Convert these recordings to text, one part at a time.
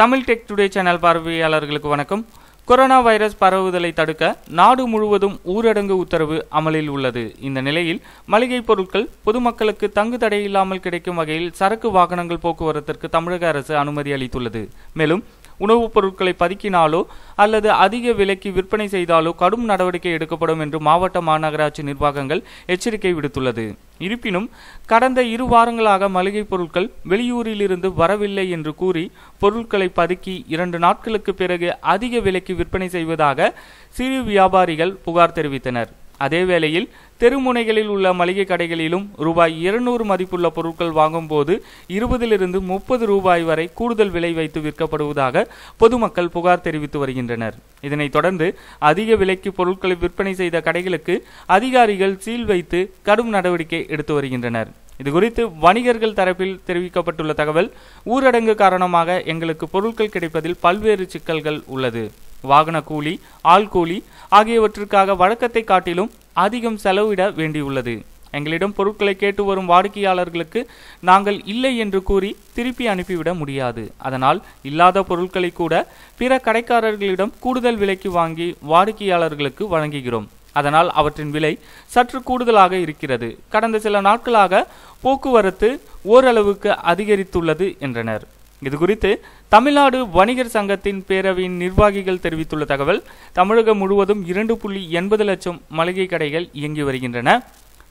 Tamil tech today channel பார்வையாளர்களுக்கு வணக்கம் corona virus பரவுதலை தடுக்க நாடு முழுவதும் ஊரடங்கு உத்தரவு அமலில் உள்ளது இந்த நிலையில் மளிகை பொருட்கள் பொதுமக்களுக்கு தங்கு தடையில்லாமல் கிடைக்கும் வகையில் சரக்கு வாகனங்கள் போக்குவரத்திற்கு தமிழக அரசு அனுமதி அளித்துள்ளது மேலும் உணவுப் பொருட்களை பதுக்கினாலோ அல்லது அதிக விலைக்கு விற்பனை செய்தாலோ கடும் நடவடிக்கை எடுக்கப்படும் என்று மாவட்ட மாநகராட்சி நிர்வாகங்கள் எச்சரிக்கை விடுத்துள்ளது இருப்பினும் கடந்த இரு வாரங்களாக மளிகைப் பொருட்கள் வெளியூரிலிருந்து வரவில்லை என்று கூறி பொருட்களை பதுக்கி இரண்டு நாட்களுக்கு பிறகு அதிக விலைக்கு விற்பனை செய்வதாக சிறு வியாபாரிகள் புகார் தெரிவித்தனர் அதேவேளையில் தெருமுனைகளில் உள்ள மளிகை கடைகளிலும் ரூபாய் இருநூறு மதிப்புள்ள பொருட்கள் வாங்கும்போது இருபதிலிருந்து முப்பது ரூபாய் வரை கூடுதல் விலை வைத்து விற்கப்படுவதாக பொதுமக்கள் புகார் தெரிவித்து வருகின்றனர் இதனைத் தொடர்ந்து அதிக விலைக்கு பொருட்களை விற்பனை செய்த கடைகளுக்கு அதிகாரிகள் சீல் வைத்து கடும் நடவடிக்கை எடுத்து வருகின்றனர் இதுகுறித்து வணிகர்கள் தரப்பில் தெரிவிக்கப்பட்டுள்ள தகவல் ஊரடங்கு காரணமாக எங்களுக்கு பொருட்கள் கிடைப்பதில் பல்வேறு சிக்கல்கள் உள்ளது வாகன கூலி ஆள் கூலி ஆகியவற்றுக்காக வழக்கத்தை காட்டிலும் அதிகம் செலவிட வேண்டியுள்ளது எங்களிடம் பொருட்களை கேட்டு வரும் வாடிக்கையாளர்களுக்கு நாங்கள் இல்லை என்று கூறி திருப்பி அனுப்பிவிட முடியாது அதனால் இல்லாத பொருட்களை கூட பிற கடைக்காரர்களிடம் கூடுதல் விலைக்கு வாங்கி வாடிக்கையாளர்களுக்கு வழங்குகிறோம் அதனால் அவற்றின் விலை சற்று கூடுதலாக இருக்கிறது கடந்த சில நாட்களாக போக்குவரத்து ஓரளவுக்கு அதிகரித்துள்ளது என்றனர் இது குறித்து தமிழ்நாடு வணிகர் சங்கத்தின் பேரவையின் நிர்வாகிகள் தெரிவித்துள்ள தகவல் தமிழகம் முழுவதும் இரண்டு புள்ளி எண்பது லட்சம் மளிகை கடைகள் இயங்கி வருகின்றன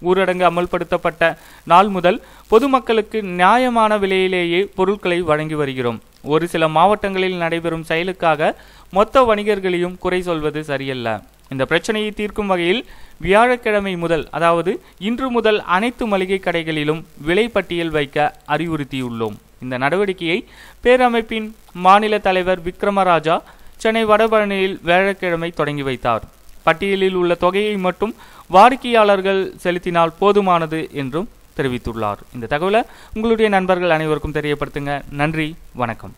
ஊரடங்கு அமல்படுத்தப்பட்ட நாள் முதல் பொதுமக்களுக்கு நியாயமான விலையிலேயே பொருட்களை வழங்கி வருகிறோம் ஒரு சில மாவட்டங்களில் நடைபெறும் செயலுக்காக மொத்த வணிகர்களையும் குறை சொல்வது சரியல்ல இந்த பிரச்சனையை தீர்க்கும் வகையில் வியாழக்கிழமை முதல் அதாவது இன்று முதல் அனைத்து மளிகை கடைகளிலும் விலை பட்டியல் வைக்க அறிவுறுத்தியுள்ளோம் இந்த நடவடிக்கையை பேரமைப்பின் மாநில தலைவர் விக்ரமராஜா சென்னை வடபழனியில் வியாழக்கிழமை தொடங்கி வைத்தார் பட்டியலில் உள்ள தொகையை மட்டும் வாடிக்கையாளர்கள் செலுத்தினால் போதுமானது என்றும் தெரிவித்துள்ளார் இந்த தகவலை உங்களுடைய நண்பர்கள் அனைவருக்கும் தெரியப்படுத்துங்க நன்றி வணக்கம்